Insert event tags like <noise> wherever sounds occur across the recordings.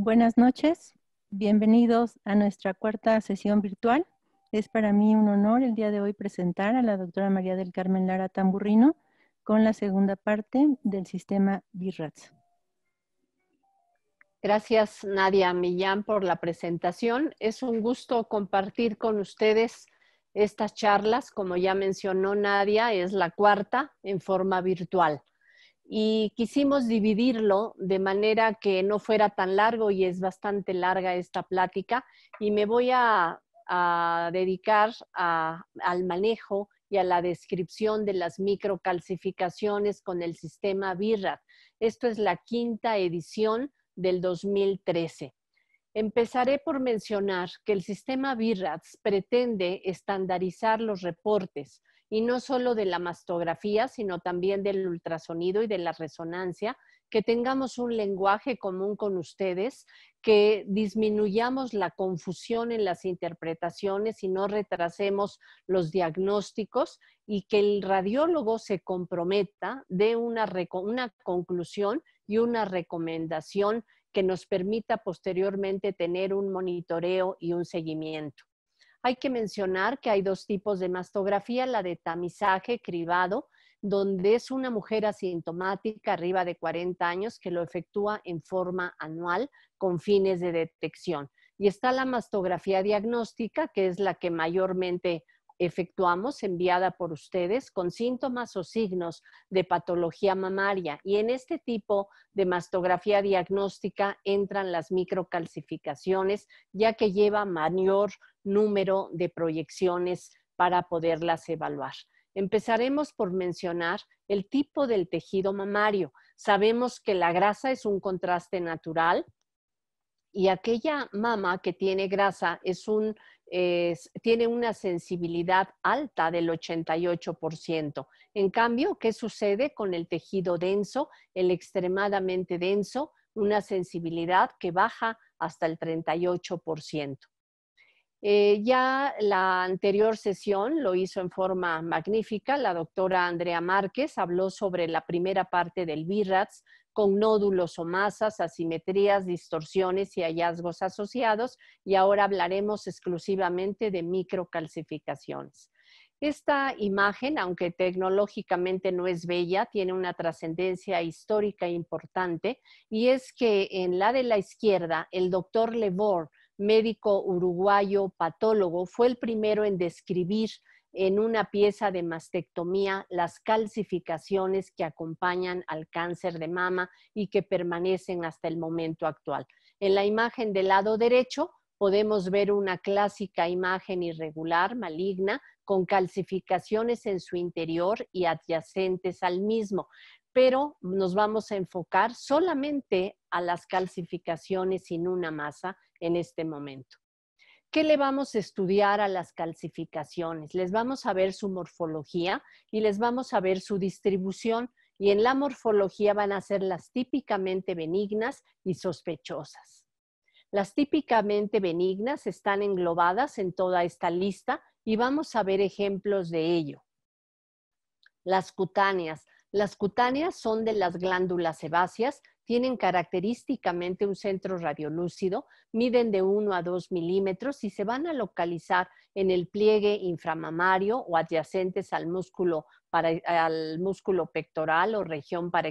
Buenas noches, bienvenidos a nuestra cuarta sesión virtual. Es para mí un honor el día de hoy presentar a la doctora María del Carmen Lara Tamburrino con la segunda parte del sistema BIRATS. Gracias Nadia Millán por la presentación. Es un gusto compartir con ustedes estas charlas. Como ya mencionó Nadia, es la cuarta en forma virtual y quisimos dividirlo de manera que no fuera tan largo y es bastante larga esta plática y me voy a, dedicar al manejo y a la descripción de las microcalcificaciones con el sistema BIRAT. Esto es la quinta edición del 2013. Empezaré por mencionar que el sistema Virat pretende estandarizar los reportes, y no solo de la mastografía, sino también del ultrasonido y de la resonancia, que tengamos un lenguaje común con ustedes, que disminuyamos la confusión en las interpretaciones y no retrasemos los diagnósticos y que el radiólogo se comprometa de una, una conclusión y una recomendación que nos permita posteriormente tener un monitoreo y un seguimiento. Hay que mencionar que hay dos tipos de mastografía, la de tamizaje cribado, donde es una mujer asintomática arriba de 40 años que lo efectúa en forma anual con fines de detección. Y está la mastografía diagnóstica, que es la que mayormente efectuamos enviada por ustedes con síntomas o signos de patología mamaria y en este tipo de mastografía diagnóstica entran las microcalcificaciones ya que lleva mayor número de proyecciones para poderlas evaluar. Empezaremos por mencionar el tipo del tejido mamario. Sabemos que la grasa es un contraste natural y aquella mama que tiene grasa es un tiene una sensibilidad alta del 88%. En cambio, ¿qué sucede con el tejido denso, el extremadamente denso? Una sensibilidad que baja hasta el 38%. Eh, ya la anterior sesión lo hizo en forma magnífica. La doctora Andrea Márquez habló sobre la primera parte del BIRATS con nódulos o masas, asimetrías, distorsiones y hallazgos asociados. Y ahora hablaremos exclusivamente de microcalcificaciones. Esta imagen, aunque tecnológicamente no es bella, tiene una trascendencia histórica importante y es que en la de la izquierda, el doctor Levor médico uruguayo patólogo, fue el primero en describir en una pieza de mastectomía las calcificaciones que acompañan al cáncer de mama y que permanecen hasta el momento actual. En la imagen del lado derecho podemos ver una clásica imagen irregular, maligna, con calcificaciones en su interior y adyacentes al mismo pero nos vamos a enfocar solamente a las calcificaciones sin una masa en este momento. ¿Qué le vamos a estudiar a las calcificaciones? Les vamos a ver su morfología y les vamos a ver su distribución y en la morfología van a ser las típicamente benignas y sospechosas. Las típicamente benignas están englobadas en toda esta lista y vamos a ver ejemplos de ello. Las cutáneas. Las cutáneas son de las glándulas sebáceas, tienen característicamente un centro radiolúcido, miden de 1 a 2 milímetros y se van a localizar en el pliegue inframamario o adyacentes al músculo para, e, al músculo pectoral o región para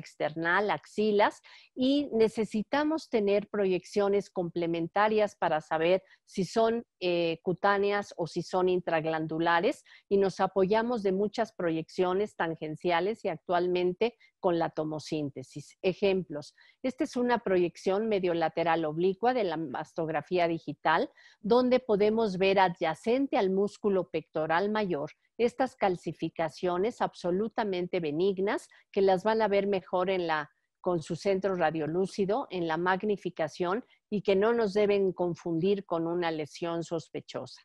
axilas, y necesitamos tener proyecciones complementarias para saber si son eh, cutáneas o si son intraglandulares, y nos apoyamos de muchas proyecciones tangenciales y actualmente con la tomosíntesis. Ejemplos, esta es una proyección mediolateral oblicua de la mastografía digital, donde podemos ver adyacente al músculo pectoral mayor estas calcificaciones absolutamente benignas que las van a ver mejor con su centro radiolúcido, en la magnificación y que no nos deben confundir con una lesión sospechosa.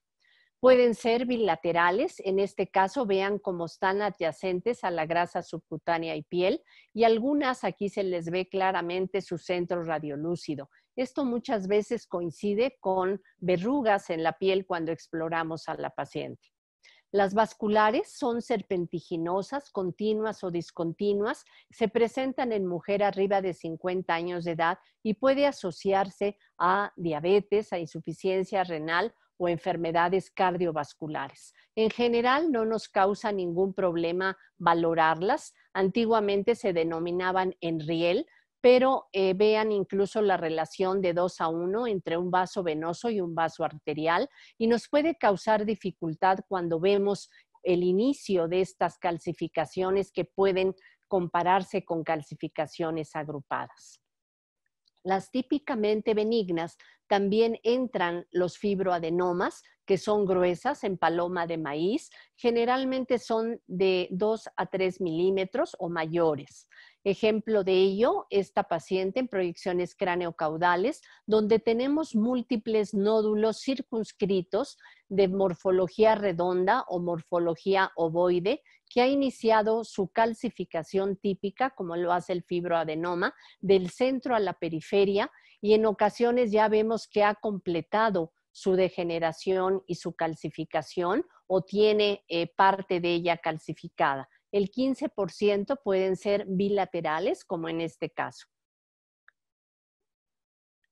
Pueden ser bilaterales, en este caso vean cómo están adyacentes a la grasa subcutánea y piel y algunas aquí se les ve claramente su centro radiolúcido. Esto muchas veces coincide con verrugas en la piel cuando exploramos a la paciente. Las vasculares son serpentiginosas, continuas o discontinuas, se presentan en mujer arriba de 50 años de edad y puede asociarse a diabetes, a insuficiencia renal o enfermedades cardiovasculares. En general, no nos causa ningún problema valorarlas. Antiguamente se denominaban enriel, pero eh, vean incluso la relación de 2 a 1 entre un vaso venoso y un vaso arterial y nos puede causar dificultad cuando vemos el inicio de estas calcificaciones que pueden compararse con calcificaciones agrupadas. Las típicamente benignas también entran los fibroadenomas, que son gruesas en paloma de maíz, generalmente son de 2 a 3 milímetros o mayores. Ejemplo de ello, esta paciente en proyecciones caudales donde tenemos múltiples nódulos circunscritos de morfología redonda o morfología ovoide que ha iniciado su calcificación típica, como lo hace el fibroadenoma, del centro a la periferia y en ocasiones ya vemos que ha completado su degeneración y su calcificación o tiene eh, parte de ella calcificada. El 15% pueden ser bilaterales, como en este caso.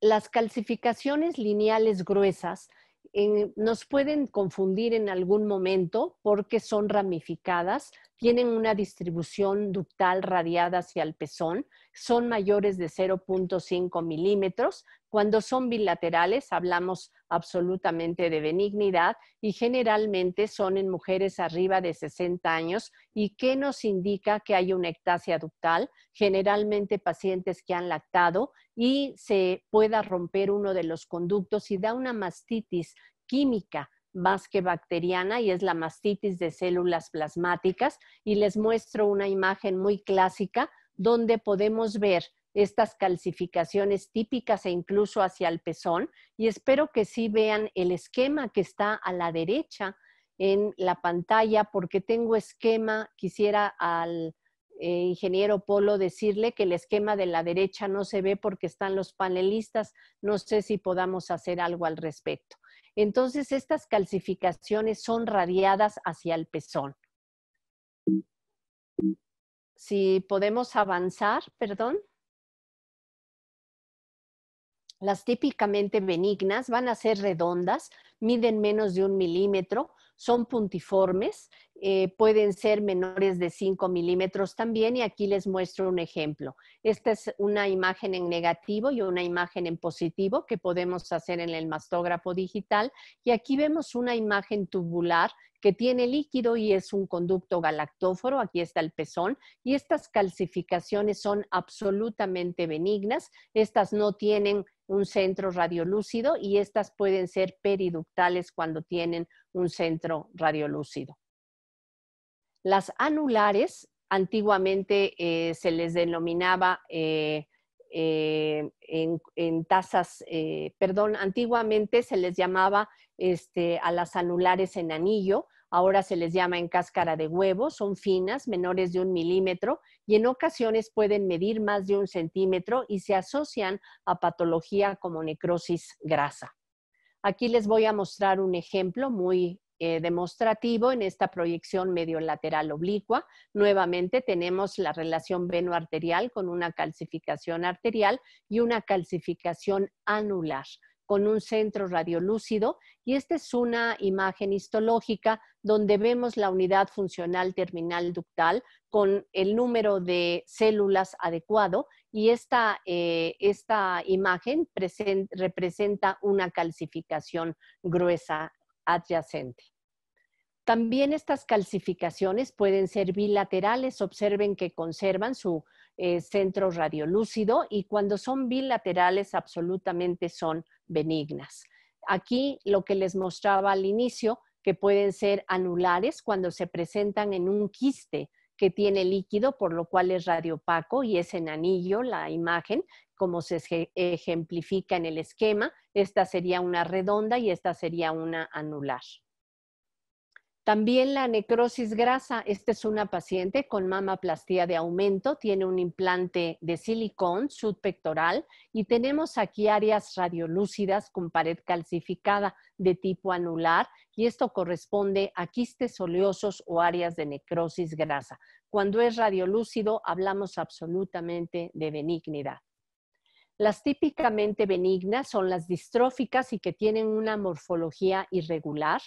Las calcificaciones lineales gruesas eh, nos pueden confundir en algún momento porque son ramificadas, tienen una distribución ductal radiada hacia el pezón, son mayores de 0.5 milímetros. Cuando son bilaterales, hablamos absolutamente de benignidad y generalmente son en mujeres arriba de 60 años y qué nos indica que hay una ectasia ductal, generalmente pacientes que han lactado y se pueda romper uno de los conductos y da una mastitis química más que bacteriana y es la mastitis de células plasmáticas. Y les muestro una imagen muy clásica donde podemos ver estas calcificaciones típicas e incluso hacia el pezón. Y espero que sí vean el esquema que está a la derecha en la pantalla porque tengo esquema. Quisiera al eh, ingeniero Polo decirle que el esquema de la derecha no se ve porque están los panelistas. No sé si podamos hacer algo al respecto entonces estas calcificaciones son radiadas hacia el pezón. Si podemos avanzar, perdón. Las típicamente benignas van a ser redondas, miden menos de un milímetro, son puntiformes eh, pueden ser menores de 5 milímetros también y aquí les muestro un ejemplo. Esta es una imagen en negativo y una imagen en positivo que podemos hacer en el mastógrafo digital y aquí vemos una imagen tubular que tiene líquido y es un conducto galactóforo, aquí está el pezón, y estas calcificaciones son absolutamente benignas, estas no tienen un centro radiolúcido y estas pueden ser periductales cuando tienen un centro radiolúcido. Las anulares antiguamente eh, se les denominaba eh, eh, en, tazas, perdón, antiguamente se les llamaba este, a las anulares en anillo, ahora se les llama en cáscara de huevo, son finas, menores de un milímetro y en ocasiones pueden medir más de un centímetro y se asocian a patología como necrosis grasa. Aquí les voy a mostrar un ejemplo muy eh, demostrativo en esta proyección medio lateral oblicua. Nuevamente tenemos la relación veno arterial con una calcificación arterial y una calcificación anular con un centro radiolúcido y esta es una imagen histológica donde vemos la unidad funcional terminal ductal con el número de células adecuado y esta, eh, esta imagen representa una calcificación gruesa adyacente. También estas calcificaciones pueden ser bilaterales, observen que conservan su eh, centro radiolúcido y cuando son bilaterales absolutamente son benignas. Aquí lo que les mostraba al inicio, que pueden ser anulares cuando se presentan en un quiste que tiene líquido, por lo cual es radiopaco y es en anillo la imagen, como se ejemplifica en el esquema. Esta sería una redonda y esta sería una anular. También la necrosis grasa, esta es una paciente con mamaplastía de aumento, tiene un implante de silicón subpectoral y tenemos aquí áreas radiolúcidas con pared calcificada de tipo anular y esto corresponde a quistes oleosos o áreas de necrosis grasa. Cuando es radiolúcido hablamos absolutamente de benignidad. Las típicamente benignas son las distróficas y que tienen una morfología irregular.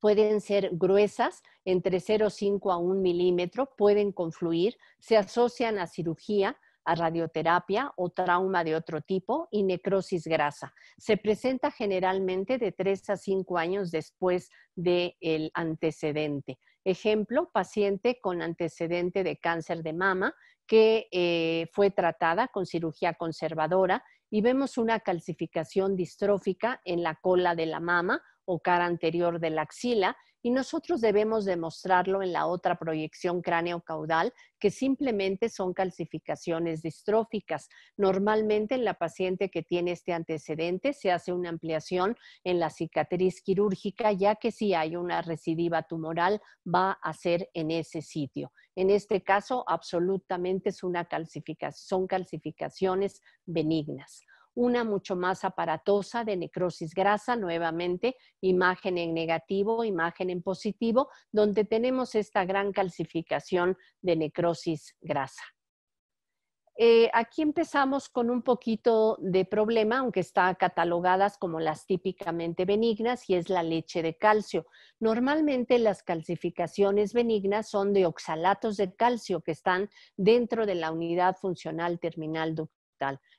Pueden ser gruesas, entre 0,5 a 1 milímetro, pueden confluir, se asocian a cirugía, a radioterapia o trauma de otro tipo y necrosis grasa. Se presenta generalmente de 3 a 5 años después del antecedente. Ejemplo, paciente con antecedente de cáncer de mama que eh, fue tratada con cirugía conservadora y vemos una calcificación distrófica en la cola de la mama o cara anterior de la axila y nosotros debemos demostrarlo en la otra proyección cráneo-caudal, que simplemente son calcificaciones distróficas. Normalmente en la paciente que tiene este antecedente se hace una ampliación en la cicatriz quirúrgica, ya que si hay una recidiva tumoral va a ser en ese sitio. En este caso, absolutamente es una son calcificaciones benignas una mucho más aparatosa de necrosis grasa, nuevamente imagen en negativo, imagen en positivo, donde tenemos esta gran calcificación de necrosis grasa. Eh, aquí empezamos con un poquito de problema, aunque está catalogadas como las típicamente benignas, y es la leche de calcio. Normalmente las calcificaciones benignas son de oxalatos de calcio que están dentro de la unidad funcional terminal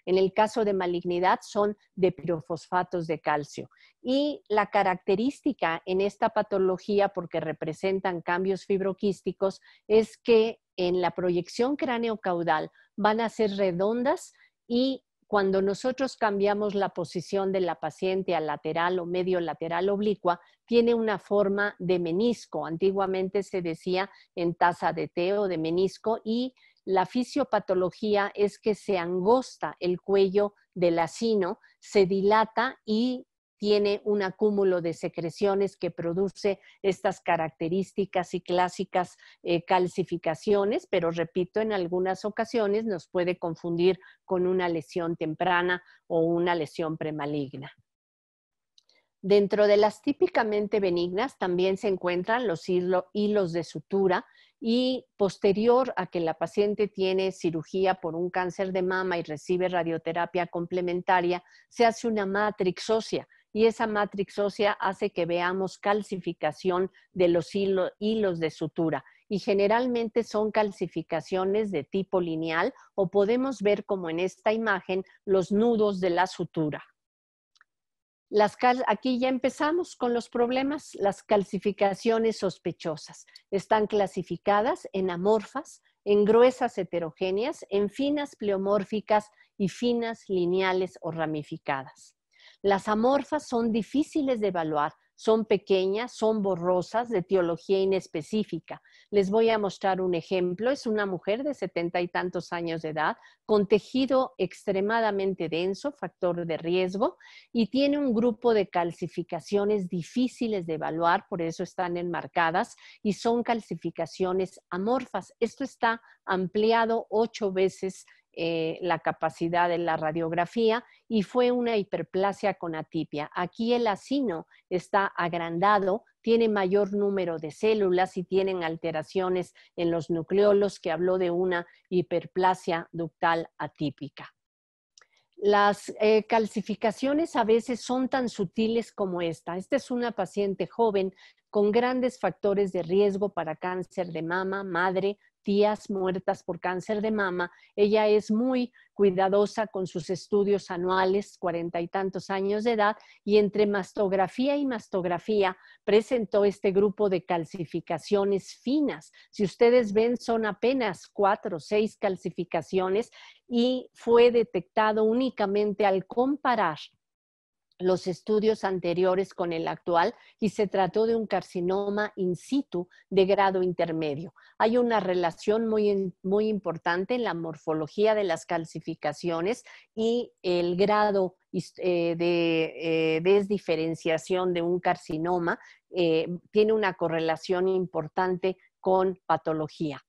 en el caso de malignidad son de pirofosfatos de calcio. Y la característica en esta patología, porque representan cambios fibroquísticos, es que en la proyección caudal van a ser redondas y cuando nosotros cambiamos la posición de la paciente a lateral o medio lateral oblicua, tiene una forma de menisco. Antiguamente se decía en taza de té o de menisco y la fisiopatología es que se angosta el cuello del asino, se dilata y tiene un acúmulo de secreciones que produce estas características y clásicas eh, calcificaciones, pero repito, en algunas ocasiones nos puede confundir con una lesión temprana o una lesión premaligna. Dentro de las típicamente benignas también se encuentran los hilos de sutura, y posterior a que la paciente tiene cirugía por un cáncer de mama y recibe radioterapia complementaria, se hace una matrix ósea y esa matrix ósea hace que veamos calcificación de los hilos de sutura y generalmente son calcificaciones de tipo lineal o podemos ver como en esta imagen los nudos de la sutura aquí ya empezamos con los problemas. Las calcificaciones sospechosas están clasificadas en amorfas, en gruesas heterogéneas, en finas pleomórficas y finas lineales o ramificadas. Las amorfas son difíciles de evaluar son pequeñas, son borrosas, de teología inespecífica. Les voy a mostrar un ejemplo. Es una mujer de setenta y tantos años de edad, con tejido extremadamente denso, factor de riesgo, y tiene un grupo de calcificaciones difíciles de evaluar, por eso están enmarcadas, y son calcificaciones amorfas. Esto está ampliado ocho veces eh, la capacidad de la radiografía y fue una hiperplasia con atipia. Aquí el asino está agrandado, tiene mayor número de células y tienen alteraciones en los nucleolos que habló de una hiperplasia ductal atípica. Las eh, calcificaciones a veces son tan sutiles como esta. Esta es una paciente joven con grandes factores de riesgo para cáncer de mama, madre, tías muertas por cáncer de mama. Ella es muy cuidadosa con sus estudios anuales, cuarenta y tantos años de edad, y entre mastografía y mastografía presentó este grupo de calcificaciones finas. Si ustedes ven, son apenas cuatro o seis calcificaciones y fue detectado únicamente al comparar los estudios anteriores con el actual y se trató de un carcinoma in situ de grado intermedio. Hay una relación muy, importante en la morfología de las calcificaciones y el grado eh, de eh, desdiferenciación de un carcinoma eh, tiene una correlación importante con patología.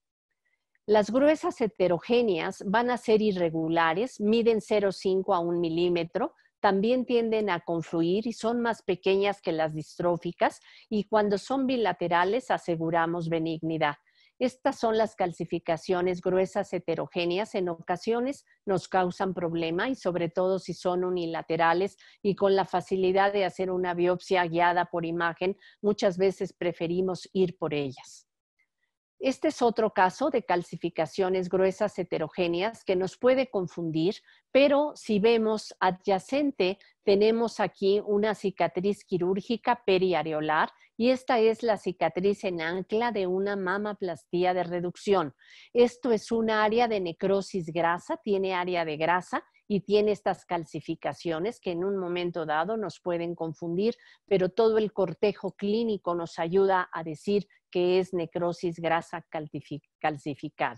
Las gruesas heterogéneas van a ser irregulares, miden 0,5 a 1 milímetro también tienden a confluir y son más pequeñas que las distróficas y cuando son bilaterales aseguramos benignidad. Estas son las calcificaciones gruesas heterogéneas. En ocasiones nos causan problema y sobre todo si son unilaterales y con la facilidad de hacer una biopsia guiada por imagen, muchas veces preferimos ir por ellas. Este es otro caso de calcificaciones gruesas heterogéneas que nos puede confundir, pero si vemos adyacente, tenemos aquí una cicatriz quirúrgica periareolar y esta es la cicatriz en ancla de una mamaplastía de reducción. Esto es un área de necrosis grasa, tiene área de grasa y tiene estas calcificaciones que en un momento dado nos pueden confundir, pero todo el cortejo clínico nos ayuda a decir que es necrosis grasa calcificada.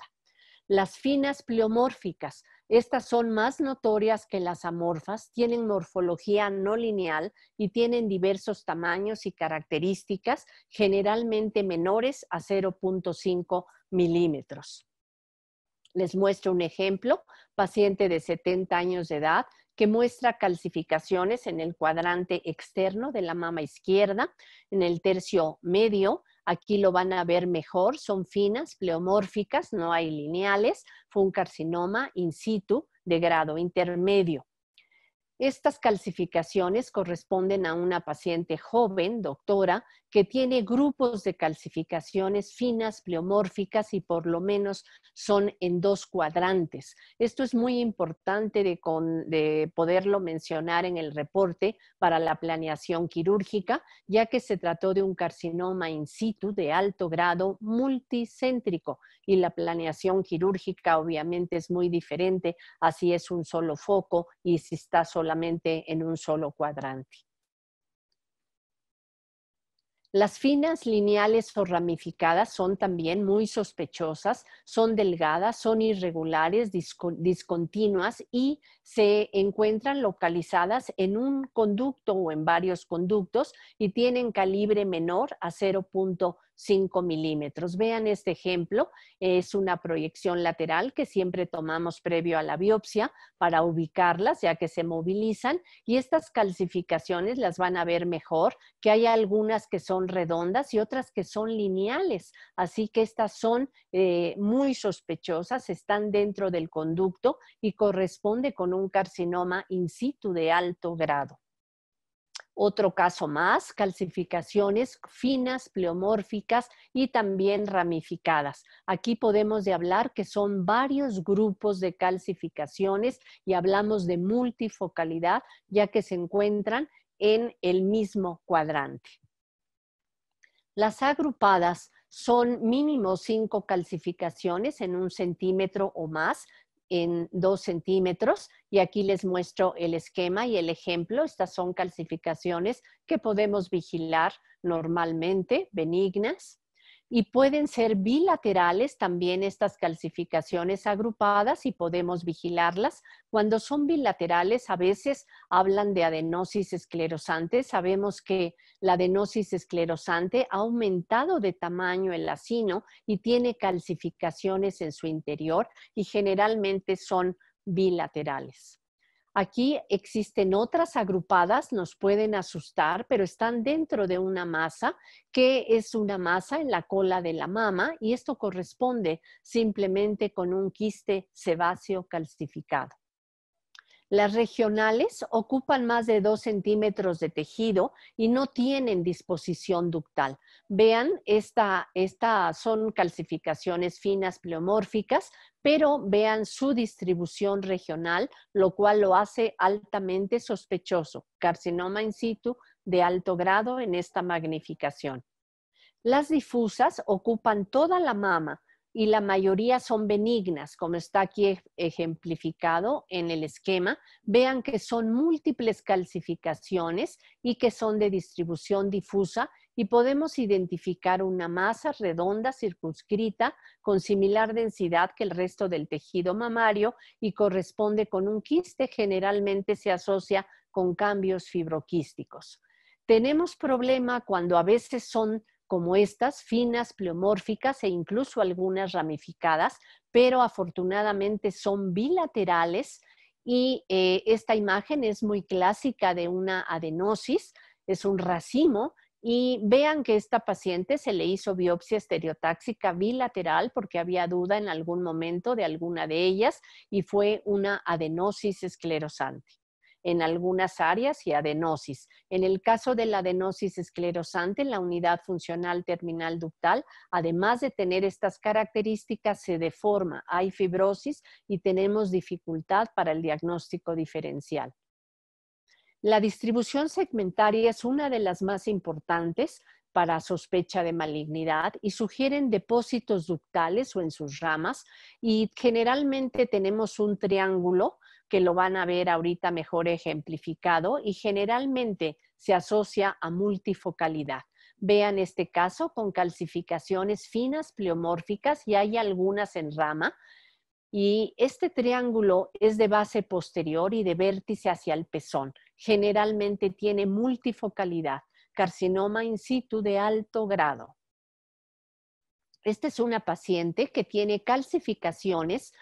Las finas pleomórficas, estas son más notorias que las amorfas, tienen morfología no lineal y tienen diversos tamaños y características, generalmente menores a 0.5 milímetros. Les muestro un ejemplo, paciente de 70 años de edad que muestra calcificaciones en el cuadrante externo de la mama izquierda, en el tercio medio, Aquí lo van a ver mejor, son finas, pleomórficas, no hay lineales, fue un carcinoma in situ de grado intermedio. Estas calcificaciones corresponden a una paciente joven, doctora, que tiene grupos de calcificaciones finas, pleomórficas y por lo menos son en dos cuadrantes. Esto es muy importante de, poderlo mencionar en el reporte para la planeación quirúrgica, ya que se trató de un carcinoma in situ de alto grado multicéntrico y la planeación quirúrgica obviamente es muy diferente así es un solo foco y si está solamente en un solo cuadrante. Las finas, lineales o ramificadas son también muy sospechosas, son delgadas, son irregulares, discontinuas y se encuentran localizadas en un conducto o en varios conductos y tienen calibre menor a 0. 5 milímetros. Vean este ejemplo, es una proyección lateral que siempre tomamos previo a la biopsia para ubicarlas, ya que se movilizan, y estas calcificaciones las van a ver mejor, que hay algunas que son redondas y otras que son lineales, así que estas son eh, muy sospechosas, están dentro del conducto y corresponde con un carcinoma in situ de alto grado. Otro caso más, calcificaciones finas, pleomórficas y también ramificadas. Aquí podemos hablar que son varios grupos de calcificaciones y hablamos de multifocalidad ya que se encuentran en el mismo cuadrante. Las agrupadas son mínimo cinco calcificaciones en un centímetro o más, en dos centímetros y aquí les muestro el esquema y el ejemplo. Estas son calcificaciones que podemos vigilar normalmente, benignas y pueden ser bilaterales también estas calcificaciones agrupadas y podemos vigilarlas. Cuando son bilaterales, a veces hablan de adenosis esclerosante. Sabemos que la adenosis esclerosante ha aumentado de tamaño el lacino y tiene calcificaciones en su interior y generalmente son bilaterales. Aquí existen otras agrupadas, nos pueden asustar, pero están dentro de una masa, que es una masa en la cola de la mama, y esto corresponde simplemente con un quiste sebáceo calcificado. Las regionales ocupan más de 2 centímetros de tejido y no tienen disposición ductal. Vean, estas esta son calcificaciones finas pleomórficas, pero vean su distribución regional, lo cual lo hace altamente sospechoso, carcinoma in situ de alto grado en esta magnificación. Las difusas ocupan toda la mama y la mayoría son benignas, como está aquí ejemplificado en el esquema. Vean que son múltiples calcificaciones y que son de distribución difusa y podemos identificar una masa redonda circunscrita con similar densidad que el resto del tejido mamario y corresponde con un quiste, generalmente se asocia con cambios fibroquísticos. Tenemos problema cuando a veces son como estas, finas, pleomórficas e incluso algunas ramificadas, pero afortunadamente son bilaterales y eh, esta imagen es muy clásica de una adenosis, es un racimo y vean que esta paciente se le hizo biopsia estereotáxica bilateral porque había duda en algún momento de alguna de ellas y fue una adenosis esclerosante en algunas áreas y adenosis. En el caso de la adenosis esclerosante, la unidad funcional terminal ductal, además de tener estas características, se deforma, hay fibrosis y tenemos dificultad para el diagnóstico diferencial. La distribución segmentaria es una de las más importantes para sospecha de malignidad y sugieren depósitos ductales o en sus ramas y generalmente tenemos un triángulo que lo van a ver ahorita mejor ejemplificado y generalmente se asocia a multifocalidad. Vean este caso con calcificaciones finas pleomórficas y hay algunas en rama. Y este triángulo es de base posterior y de vértice hacia el pezón generalmente tiene multifocalidad, carcinoma in situ de alto grado. Esta es una paciente que tiene calcificaciones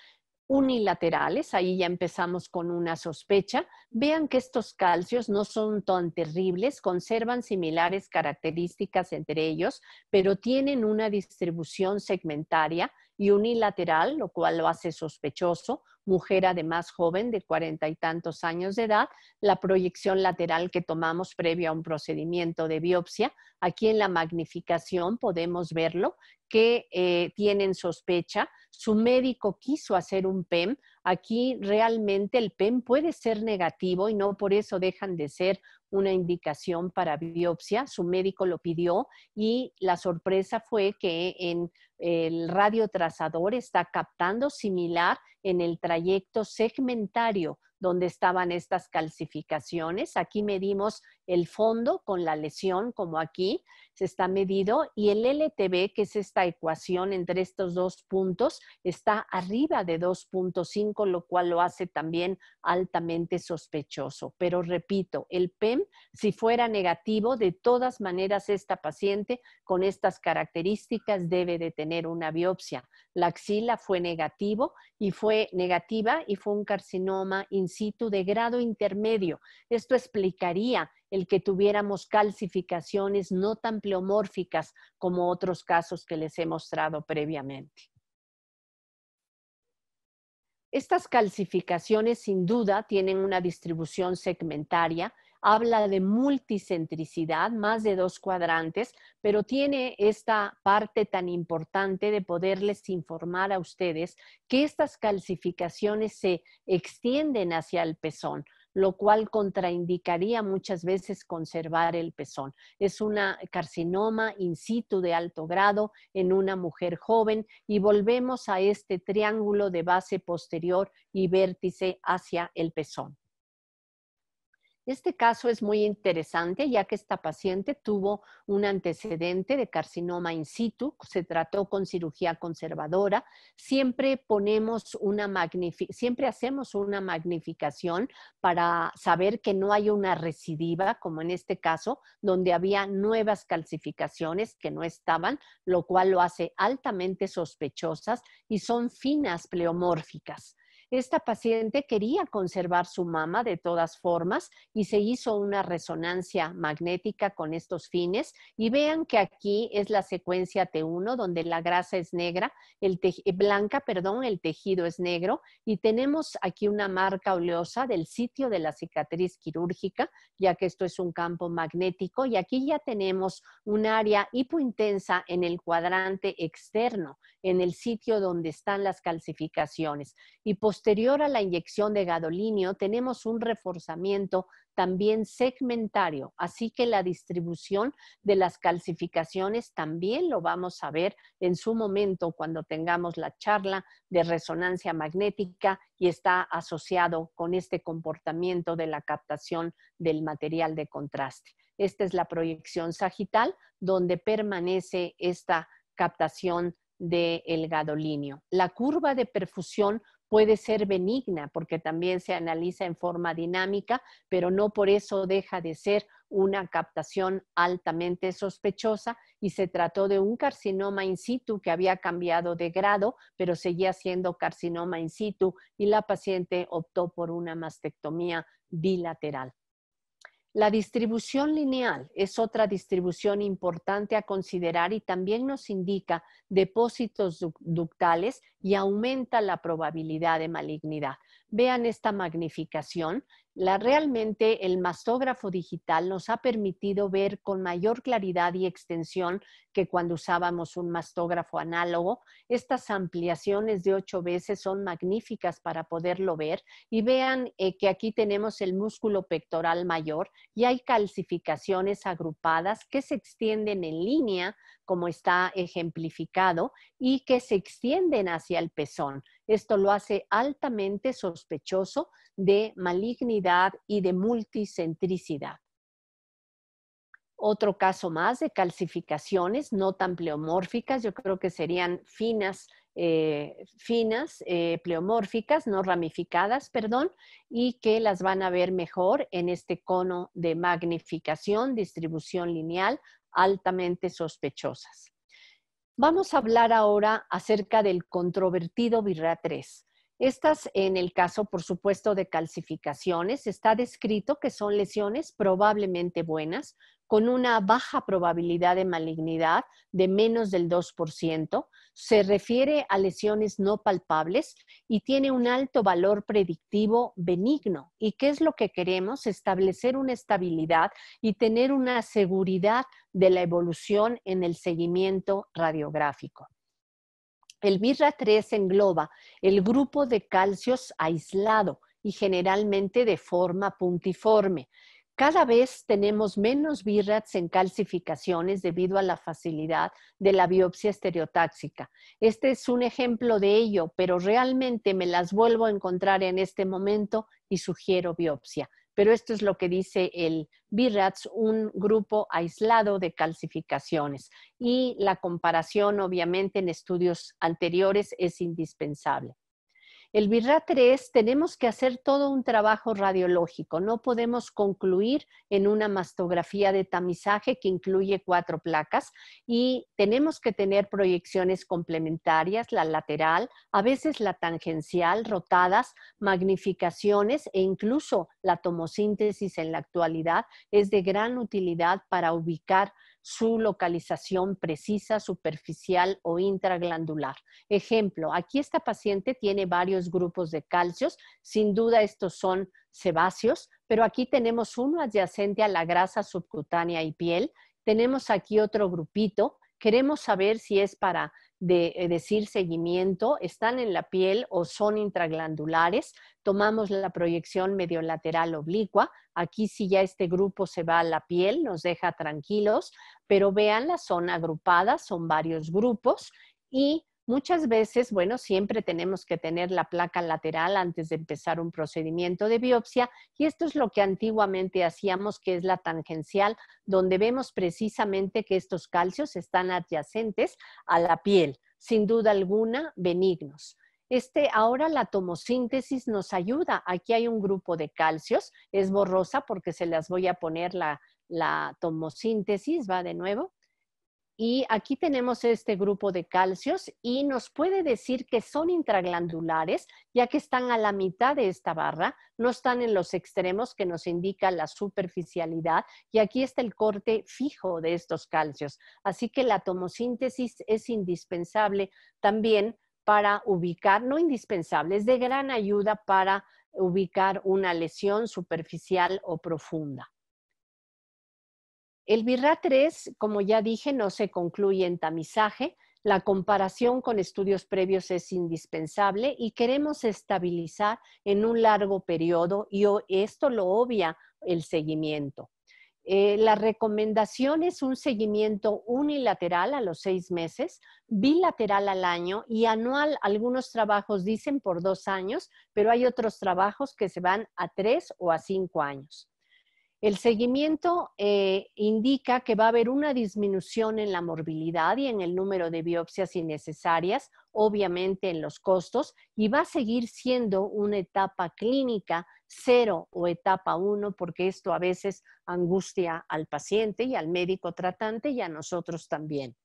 unilaterales, ahí ya empezamos con una sospecha. Vean que estos calcios no son tan terribles, conservan similares características entre ellos, pero tienen una distribución segmentaria y unilateral, lo cual lo hace sospechoso, mujer además joven de cuarenta y tantos años de edad, la proyección lateral que tomamos previo a un procedimiento de biopsia. Aquí en la magnificación podemos verlo, que eh, tienen sospecha. Su médico quiso hacer un PEM. Aquí realmente el PEM puede ser negativo y no por eso dejan de ser una indicación para biopsia. Su médico lo pidió y la sorpresa fue que en el radiotrazador está captando similar en el trayecto segmentario donde estaban estas calcificaciones. Aquí medimos el fondo con la lesión, como aquí se está medido, y el LTB, que es esta ecuación entre estos dos puntos, está arriba de 2.5, lo cual lo hace también altamente sospechoso. Pero repito, el PEM, si fuera negativo, de todas maneras esta paciente con estas características debe de tener una biopsia. La axila fue negativo y fue negativa y fue un carcinoma in situ de grado intermedio. Esto explicaría el que tuviéramos calcificaciones no tan pleomórficas como otros casos que les he mostrado previamente. Estas calcificaciones sin duda tienen una distribución segmentaria, habla de multicentricidad, más de dos cuadrantes, pero tiene esta parte tan importante de poderles informar a ustedes que estas calcificaciones se extienden hacia el pezón lo cual contraindicaría muchas veces conservar el pezón. Es una carcinoma in situ de alto grado en una mujer joven y volvemos a este triángulo de base posterior y vértice hacia el pezón. Este caso es muy interesante ya que esta paciente tuvo un antecedente de carcinoma in situ, se trató con cirugía conservadora, siempre ponemos una siempre hacemos una magnificación para saber que no hay una recidiva, como en este caso, donde había nuevas calcificaciones que no estaban, lo cual lo hace altamente sospechosas y son finas pleomórficas. Esta paciente quería conservar su mama de todas formas y se hizo una resonancia magnética con estos fines. Y vean que aquí es la secuencia T1 donde la grasa es negra, el eh, blanca, perdón, el tejido es negro y tenemos aquí una marca oleosa del sitio de la cicatriz quirúrgica, ya que esto es un campo magnético y aquí ya tenemos un área hipointensa en el cuadrante externo, en el sitio donde están las calcificaciones. Y Posterior a la inyección de gadolinio, tenemos un reforzamiento también segmentario, así que la distribución de las calcificaciones también lo vamos a ver en su momento cuando tengamos la charla de resonancia magnética y está asociado con este comportamiento de la captación del material de contraste. Esta es la proyección sagital donde permanece esta captación del gadolinio. La curva de perfusión puede ser benigna porque también se analiza en forma dinámica, pero no por eso deja de ser una captación altamente sospechosa y se trató de un carcinoma in situ que había cambiado de grado, pero seguía siendo carcinoma in situ y la paciente optó por una mastectomía bilateral. La distribución lineal es otra distribución importante a considerar y también nos indica depósitos ductales y aumenta la probabilidad de malignidad. Vean esta magnificación. La, realmente el mastógrafo digital nos ha permitido ver con mayor claridad y extensión que cuando usábamos un mastógrafo análogo. Estas ampliaciones de ocho veces son magníficas para poderlo ver y vean eh, que aquí tenemos el músculo pectoral mayor y hay calcificaciones agrupadas que se extienden en línea como está ejemplificado, y que se extienden hacia el pezón. Esto lo hace altamente sospechoso de malignidad y de multicentricidad. Otro caso más de calcificaciones no tan pleomórficas, yo creo que serían finas, eh, finas, eh, pleomórficas, no ramificadas, perdón, y que las van a ver mejor en este cono de magnificación, distribución lineal, altamente sospechosas. Vamos a hablar ahora acerca del controvertido Virrea 3. Estas, en el caso, por supuesto, de calcificaciones, está descrito que son lesiones probablemente buenas, con una baja probabilidad de malignidad de menos del 2%, se refiere a lesiones no palpables y tiene un alto valor predictivo benigno. ¿Y qué es lo que queremos? Establecer una estabilidad y tener una seguridad de la evolución en el seguimiento radiográfico. El birra 3 engloba el grupo de calcios aislado y generalmente de forma puntiforme. Cada vez tenemos menos birrats en calcificaciones debido a la facilidad de la biopsia estereotáxica. Este es un ejemplo de ello, pero realmente me las vuelvo a encontrar en este momento y sugiero biopsia pero esto es lo que dice el BIRATS, un grupo aislado de calcificaciones. Y la comparación, obviamente, en estudios anteriores es indispensable. El BIRRA 3 tenemos que hacer todo un trabajo radiológico, no podemos concluir en una mastografía de tamizaje que incluye cuatro placas y tenemos que tener proyecciones complementarias, la lateral, a veces la tangencial, rotadas, magnificaciones e incluso la tomosíntesis en la actualidad es de gran utilidad para ubicar su localización precisa, superficial o intraglandular. Ejemplo, aquí esta paciente tiene varios grupos de calcios, sin duda estos son sebáceos, pero aquí tenemos uno adyacente a la grasa subcutánea y piel, tenemos aquí otro grupito, queremos saber si es para de eh, decir seguimiento están en la piel o son intraglandulares. Tomamos la proyección mediolateral oblicua. Aquí si ya este grupo se va a la piel, nos deja tranquilos, pero vean la zona agrupada, son varios grupos y Muchas veces, bueno, siempre tenemos que tener la placa lateral antes de empezar un procedimiento de biopsia y esto es lo que antiguamente hacíamos, que es la tangencial, donde vemos precisamente que estos calcios están adyacentes a la piel, sin duda alguna benignos. Este, ahora la tomosíntesis nos ayuda. Aquí hay un grupo de calcios, es borrosa porque se las voy a poner la, la tomosíntesis, va de nuevo. Y aquí tenemos este grupo de calcios y nos puede decir que son intraglandulares, ya que están a la mitad de esta barra, no están en los extremos que nos indica la superficialidad. Y aquí está el corte fijo de estos calcios. Así que la tomosíntesis es indispensable también para ubicar, no indispensable, es de gran ayuda para ubicar una lesión superficial o profunda. El BIRRA 3, como ya dije, no se concluye en tamizaje. La comparación con estudios previos es indispensable y queremos estabilizar en un largo periodo y esto lo obvia el seguimiento. Eh, la recomendación es un seguimiento unilateral a los seis meses, bilateral al año y anual. Algunos trabajos dicen por dos años, pero hay otros trabajos que se van a tres o a cinco años. El seguimiento eh, indica que va a haber una disminución en la morbilidad y en el número de biopsias innecesarias, obviamente en los costos, y va a seguir siendo una etapa clínica cero o etapa uno, porque esto a veces angustia al paciente y al médico tratante y a nosotros también.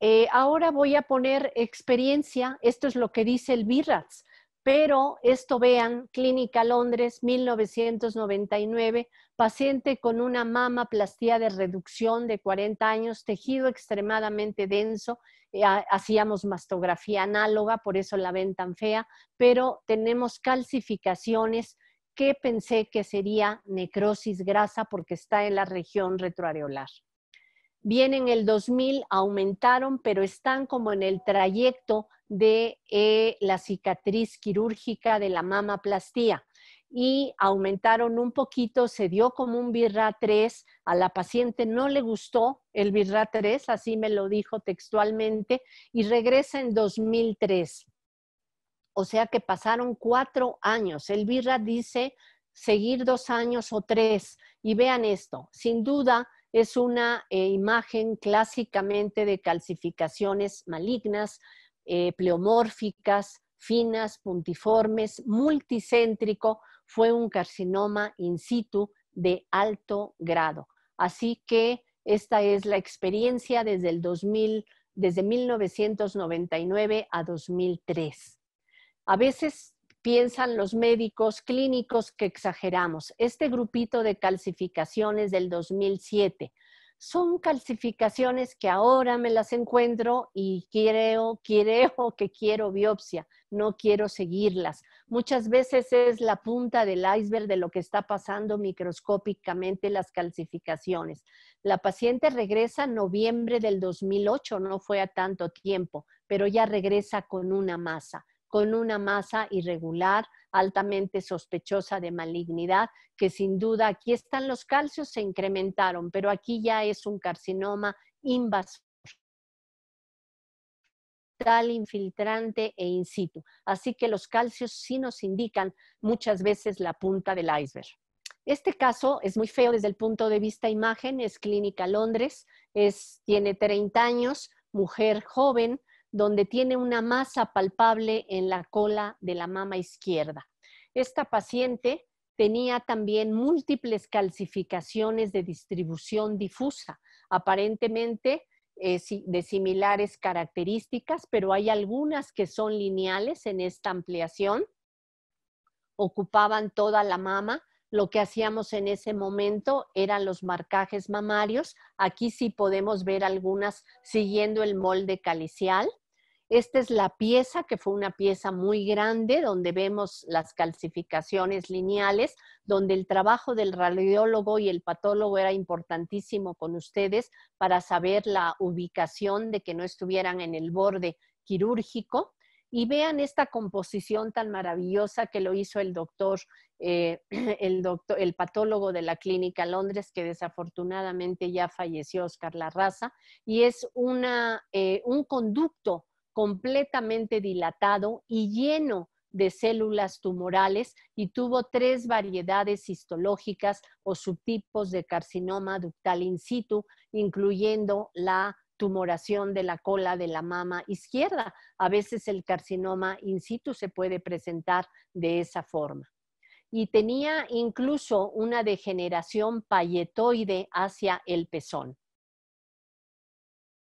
Eh, ahora voy a poner experiencia, esto es lo que dice el BIRATS, pero esto vean, Clínica Londres, 1999, paciente con una mama mamaplastía de reducción de 40 años, tejido extremadamente denso, eh, hacíamos mastografía análoga, por eso la ven tan fea, pero tenemos calcificaciones que pensé que sería necrosis grasa porque está en la región retroareolar. Bien, en el 2000 aumentaron, pero están como en el trayecto de eh, la cicatriz quirúrgica de la mamaplastía y aumentaron un poquito, se dio como un birra 3, a la paciente no le gustó el birra 3, así me lo dijo textualmente, y regresa en 2003. O sea que pasaron cuatro años. El birra dice seguir dos años o tres. Y vean esto, sin duda es una eh, imagen clásicamente de calcificaciones malignas, eh, pleomórficas, finas, puntiformes, multicéntrico, fue un carcinoma in situ de alto grado. Así que esta es la experiencia desde el desde 1999 a 2003. A veces piensan los médicos clínicos que exageramos. Este grupito de calcificaciones del 2007 son calcificaciones que ahora me las encuentro y quiero, quiero que quiero biopsia, no quiero seguirlas. Muchas veces es la punta del iceberg de lo que está pasando microscópicamente las calcificaciones. La paciente regresa en noviembre del 2008, no fue a tanto tiempo, pero ya regresa con una masa con una masa irregular, altamente sospechosa de malignidad, que sin duda aquí están los calcios, se incrementaron, pero aquí ya es un carcinoma invasor tal infiltrante e in situ. Así que los calcios sí nos indican muchas veces la punta del iceberg. Este caso es muy feo desde el punto de vista imagen, es Clínica Londres, es, tiene 30 años, mujer joven, donde tiene una masa palpable en la cola de la mama izquierda. Esta paciente tenía también múltiples calcificaciones de distribución difusa, aparentemente eh, de similares características, pero hay algunas que son lineales en esta ampliación. Ocupaban toda la mama, lo que hacíamos en ese momento eran los marcajes mamarios. Aquí sí podemos ver algunas siguiendo el molde calicial. Esta es la pieza, que fue una pieza muy grande, donde vemos las calcificaciones lineales, donde el trabajo del radiólogo y el patólogo era importantísimo con ustedes para saber la ubicación de que no estuvieran en el borde quirúrgico. Y vean esta composición tan maravillosa que lo hizo el doctor, eh, <clears throat> el doctor, el patólogo de la clínica Londres, que desafortunadamente ya falleció, Oscar Larraza, y es una, eh, un conducto completamente dilatado y lleno de células tumorales y tuvo tres variedades histológicas o subtipos de carcinoma ductal in situ, incluyendo la tumoración de la cola de la mama izquierda. A veces el carcinoma in situ se puede presentar de esa forma. Y tenía incluso una degeneración payetoide hacia el pezón.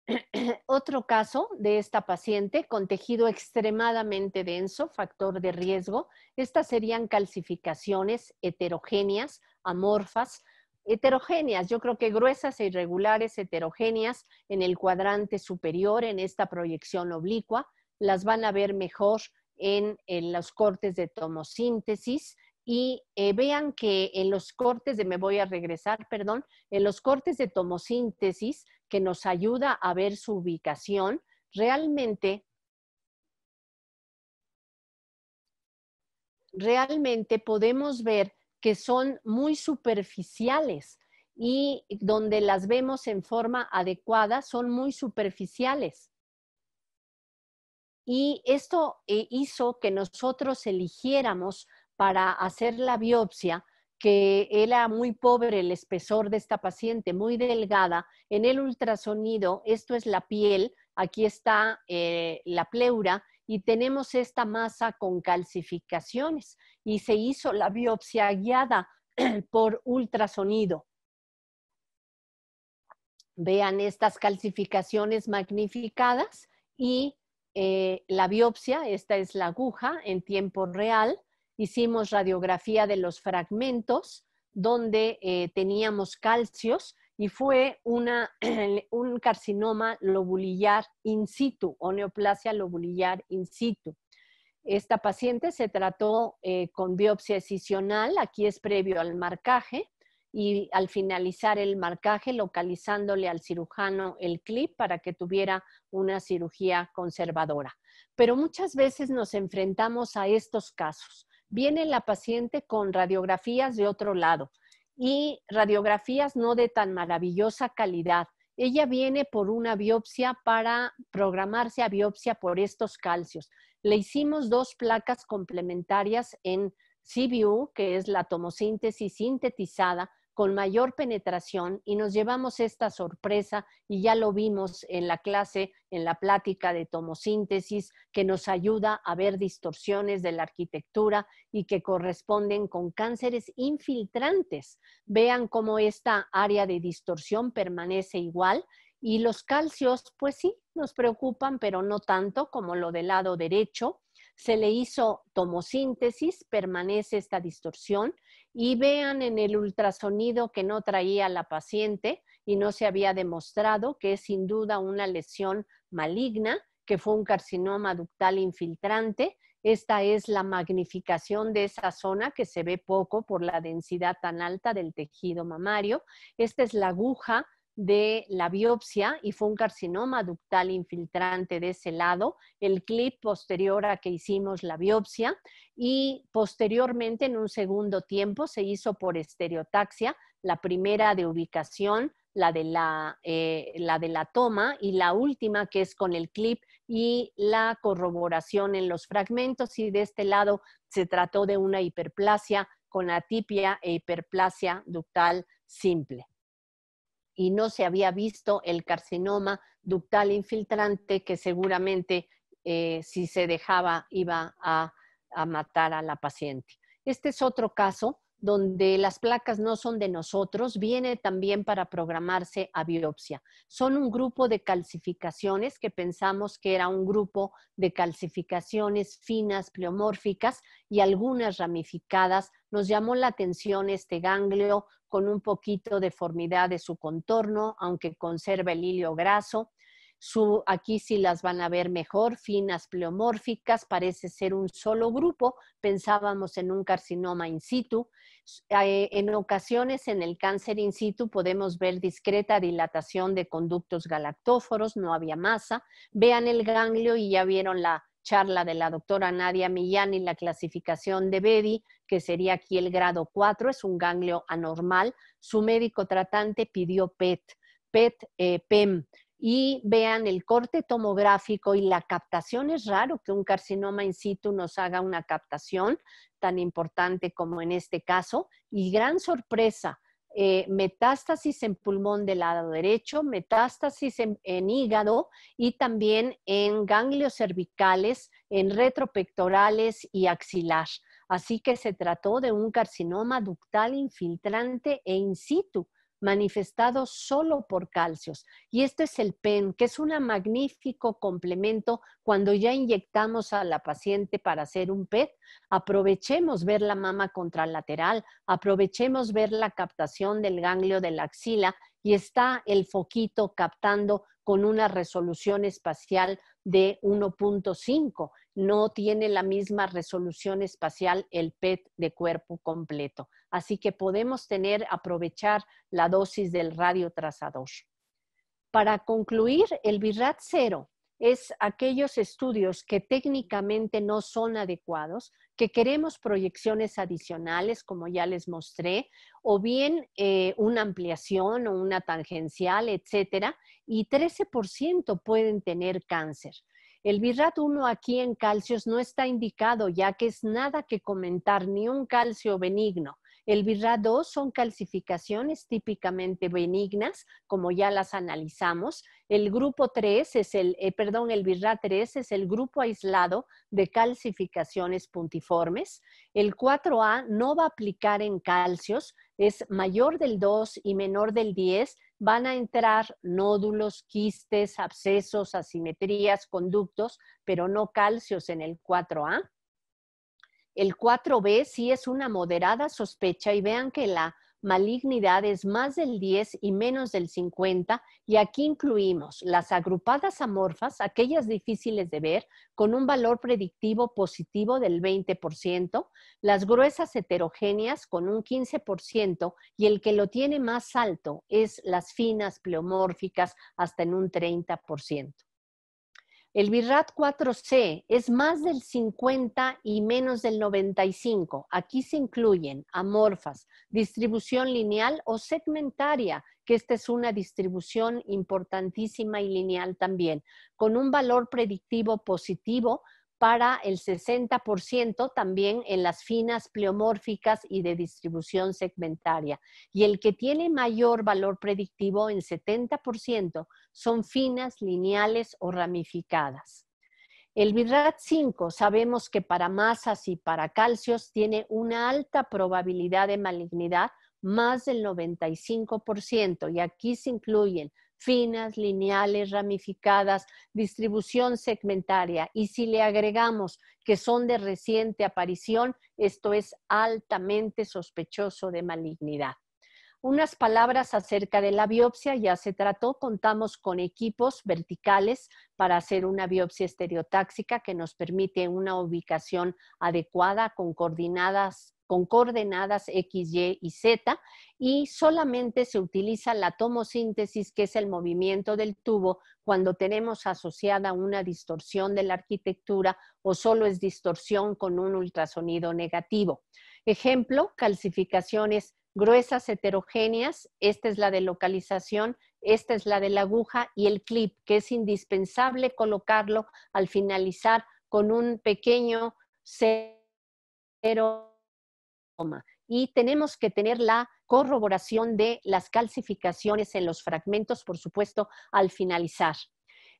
<coughs> Otro caso de esta paciente con tejido extremadamente denso, factor de riesgo. Estas serían calcificaciones heterogéneas, amorfas, heterogéneas, yo creo que gruesas e irregulares, heterogéneas en el cuadrante superior, en esta proyección oblicua. Las van a ver mejor en, en los cortes de tomosíntesis y eh, vean que en los cortes de, me voy a regresar, perdón, en los cortes de tomosíntesis que nos ayuda a ver su ubicación, realmente, realmente podemos ver que son muy superficiales y donde las vemos en forma adecuada son muy superficiales. Y esto eh, hizo que nosotros eligiéramos para hacer la biopsia, que era muy pobre el espesor de esta paciente, muy delgada. En el ultrasonido, esto es la piel, aquí está eh, la pleura y tenemos esta masa con calcificaciones y se hizo la biopsia guiada <clears throat> por ultrasonido. Vean estas calcificaciones magnificadas y eh, la biopsia, esta es la aguja en tiempo real hicimos radiografía de los fragmentos donde eh, teníamos calcios y fue <clears throat> un carcinoma lobulillar in situ o neoplasia lobulillar in situ. Esta paciente se trató eh, con biopsia excisional, aquí es previo al marcaje, y al finalizar el marcaje localizándole al cirujano el clip para que tuviera una cirugía conservadora. Pero muchas veces nos enfrentamos a estos casos viene la paciente con radiografías de otro lado y radiografías no de tan maravillosa calidad. Ella viene por una biopsia para programarse a biopsia por estos calcios. Le hicimos dos placas complementarias en CBU, que es la tomosíntesis sintetizada, con mayor penetración y nos llevamos esta sorpresa y ya lo vimos en la clase, en la plática de tomosíntesis, que nos ayuda a ver distorsiones de la arquitectura y que corresponden con cánceres infiltrantes. Vean cómo esta área de distorsión permanece igual y los calcios, pues sí, nos preocupan, pero no tanto como lo del lado derecho se le hizo tomosíntesis, permanece esta distorsión y vean en el ultrasonido que no traía la paciente y no se había demostrado que es sin duda una lesión maligna, que fue un carcinoma ductal infiltrante. Esta es la magnificación de esa zona que se ve poco por la densidad tan alta del tejido mamario. Esta es la aguja de la biopsia y fue un carcinoma ductal infiltrante de ese lado, el clip posterior a que hicimos la biopsia y posteriormente en un segundo tiempo se hizo por estereotaxia, la primera de ubicación, la de la, eh, la de la toma y la última que es con el clip y la corroboración en los fragmentos y de este lado se trató de una hiperplasia con atipia e hiperplasia ductal simple y no se había visto el carcinoma ductal infiltrante que seguramente eh, si se dejaba iba a, a matar a la paciente. Este es otro caso donde las placas no son de nosotros, viene también para programarse a biopsia. Son un grupo de calcificaciones que pensamos que era un grupo de calcificaciones finas, pleomórficas y algunas ramificadas nos llamó la atención este ganglio con un poquito de deformidad de su contorno, aunque conserva el hilio graso. aquí sí las van a ver mejor, finas pleomórficas, parece ser un solo grupo, pensábamos en un carcinoma in situ. Eh, en ocasiones en el cáncer in situ podemos ver discreta dilatación de conductos galactóforos, no había masa. Vean el ganglio y ya vieron la charla de la doctora Nadia Millán y la clasificación de Bedi, que sería aquí el grado 4, es un ganglio anormal. Su médico tratante pidió PET, PET, eh, PEM. Y vean el corte tomográfico y la captación. Es raro que un carcinoma in situ nos haga una captación tan importante como en este caso. Y gran sorpresa, eh, metástasis en pulmón del lado derecho, metástasis en, en, hígado y también en ganglios cervicales, en retropectorales y axilar. Así que se trató de un carcinoma ductal infiltrante e in situ, manifestado solo por calcios. Y este es el PEN, que es un magnífico complemento cuando ya inyectamos a la paciente para hacer un PET. Aprovechemos ver la mama contralateral, aprovechemos ver la captación del ganglio de la axila y está el foquito captando con una resolución espacial de 1.5. No tiene la misma resolución espacial el PET de cuerpo completo. Así que podemos tener, aprovechar la dosis del trazador Para concluir, el BIRAT 0 es aquellos estudios que técnicamente no son adecuados, que queremos proyecciones adicionales, como ya les mostré, o bien eh, una ampliación o una tangencial, etcétera, y 13% pueden tener cáncer. El virrat 1 aquí en calcios no está indicado, ya que es nada que comentar, ni un calcio benigno. El BIRRA 2 son calcificaciones típicamente benignas, como ya las analizamos. El grupo 3 es el, eh, perdón, el BIRRA 3 es el grupo aislado de calcificaciones puntiformes. El 4A no va a aplicar en calcios, es mayor del 2 y menor del 10, van a entrar nódulos, quistes, abscesos, asimetrías, conductos, pero no calcios en el 4A. El 4B sí es una moderada sospecha y vean que la malignidad es más del 10 y menos del 50 y aquí incluimos las agrupadas amorfas, aquellas difíciles de ver, con un valor predictivo positivo del 20%, las gruesas heterogéneas con un 15% y el que lo tiene más alto es las finas pleomórficas hasta en un 30%. El BIRAT 4C es más del 50 y menos del 95. Aquí se incluyen amorfas, distribución lineal o segmentaria, que esta es una distribución importantísima y lineal también, con un valor predictivo positivo para el 60% también en las finas pleomórficas y de distribución segmentaria. Y el que tiene mayor valor predictivo en 70% son finas, lineales o ramificadas. El virat 5 sabemos que para masas y para calcios tiene una alta probabilidad de malignidad, más del 95%, y aquí se incluyen finas, lineales, ramificadas, distribución segmentaria. Y si le agregamos que son de reciente aparición, esto es altamente sospechoso de malignidad. Unas palabras acerca de la biopsia ya se trató. Contamos con equipos verticales para hacer una biopsia estereotáxica que nos permite una ubicación adecuada con coordenadas con coordenadas X, Y y Z y solamente se utiliza la tomosíntesis, que es el movimiento del tubo, cuando tenemos asociada una distorsión de la arquitectura o solo es distorsión con un ultrasonido negativo. Ejemplo, calcificaciones gruesas, heterogéneas. Esta es la de localización, esta es la de la aguja y el clip, que es indispensable colocarlo al finalizar con un pequeño cero. Y tenemos que tener la corroboración de las calcificaciones en los fragmentos, por supuesto, al finalizar.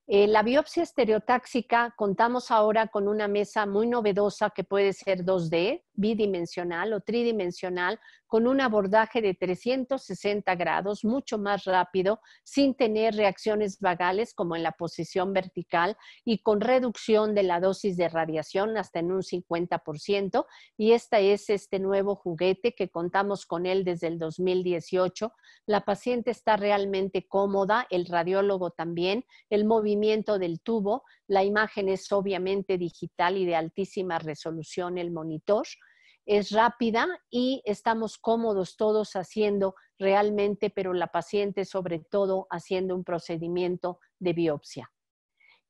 Eh, la biopsia estereotáxica, contamos ahora con una mesa muy novedosa que puede ser 2D, bidimensional o tridimensional con un abordaje de 360 grados, mucho más rápido, sin tener reacciones vagales como en la posición vertical y con reducción de la dosis de radiación hasta en un 50%. Y este es este nuevo juguete que contamos con él desde el 2018. La paciente está realmente cómoda, el radiólogo también, el movimiento del tubo la imagen es obviamente digital y de altísima resolución el monitor. Es rápida y estamos cómodos todos haciendo realmente, pero la paciente sobre todo haciendo un procedimiento de biopsia.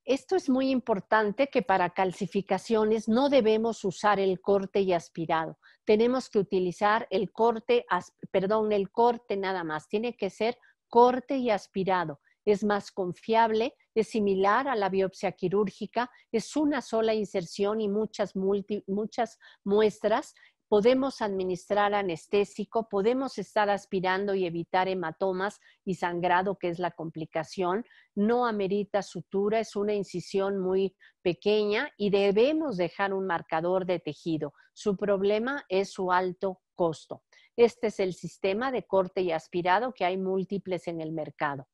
Esto es muy importante que para calcificaciones no debemos usar el corte y aspirado. Tenemos que utilizar el corte, perdón, el corte nada más. Tiene que ser corte y aspirado es más confiable, es similar a la biopsia quirúrgica, es una sola inserción y muchas, muchas muestras. Podemos administrar anestésico, podemos estar aspirando y evitar hematomas y sangrado, que es la complicación. No amerita sutura, es una incisión muy pequeña y debemos dejar un marcador de tejido. Su problema es su alto costo. Este es el sistema de corte y aspirado que hay múltiples en el mercado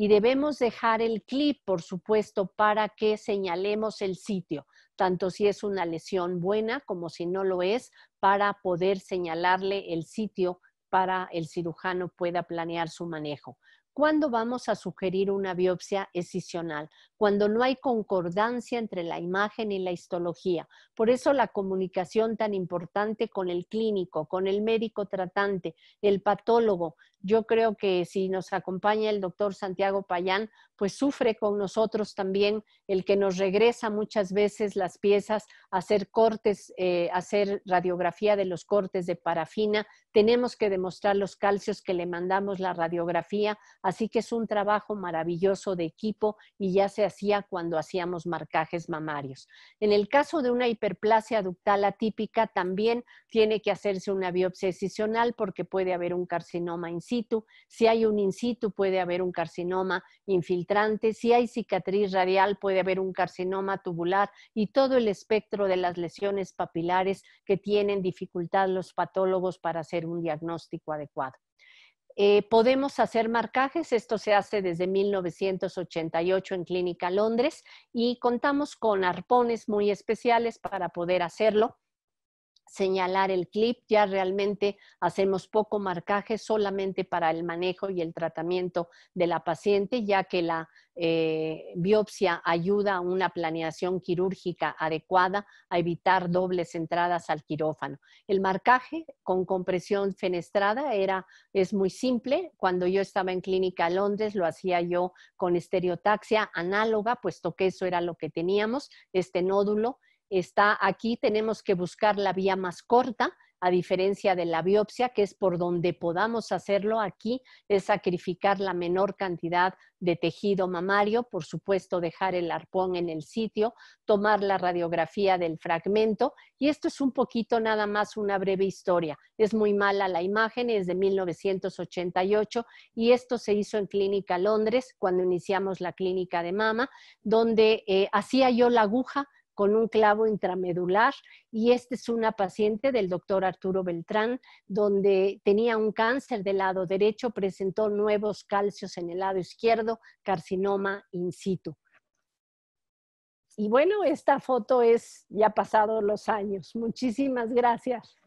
y debemos dejar el clip, por supuesto, para que señalemos el sitio, tanto si es una lesión buena como si no lo es, para poder señalarle el sitio para el cirujano pueda planear su manejo. ¿Cuándo vamos a sugerir una biopsia escisional? Cuando no hay concordancia entre la imagen y la histología. Por eso la comunicación tan importante con el clínico, con el médico tratante, el patólogo, yo creo que si nos acompaña el doctor Santiago Payán, pues sufre con nosotros también el que nos regresa muchas veces las piezas, hacer cortes, eh, hacer radiografía de los cortes de parafina. Tenemos que demostrar los calcios que le mandamos la radiografía, así que es un trabajo maravilloso de equipo y ya se hacía cuando hacíamos marcajes mamarios. En el caso de una hiperplasia ductal atípica, también tiene que hacerse una biopsia excisional porque puede haber un carcinoma in si hay un in situ, puede haber un carcinoma infiltrante. Si hay cicatriz radial, puede haber un carcinoma tubular y todo el espectro de las lesiones papilares que tienen dificultad los patólogos para hacer un diagnóstico adecuado. Eh, podemos hacer marcajes, esto se hace desde 1988 en Clínica Londres y contamos con arpones muy especiales para poder hacerlo señalar el clip, ya realmente hacemos poco marcaje solamente para el manejo y el tratamiento de la paciente, ya que la eh, biopsia ayuda a una planeación quirúrgica adecuada a evitar dobles entradas al quirófano. El marcaje con compresión fenestrada era, es muy simple. Cuando yo estaba en clínica a Londres lo hacía yo con estereotaxia análoga, puesto que eso era lo que teníamos, este nódulo está aquí, tenemos que buscar la vía más corta, a diferencia de la biopsia, que es por donde podamos hacerlo aquí, es sacrificar la menor cantidad de tejido mamario, por supuesto dejar el arpón en el sitio, tomar la radiografía del fragmento y esto es un poquito nada más una breve historia. Es muy mala la imagen, es de 1988 y esto se hizo en Clínica Londres cuando iniciamos la clínica de mama, donde eh, hacía yo la aguja con un clavo intramedular y esta es una paciente del doctor Arturo Beltrán, donde tenía un cáncer del lado derecho, presentó nuevos calcios en el lado izquierdo, carcinoma in situ. Y bueno, esta foto es ya pasados los años. Muchísimas gracias.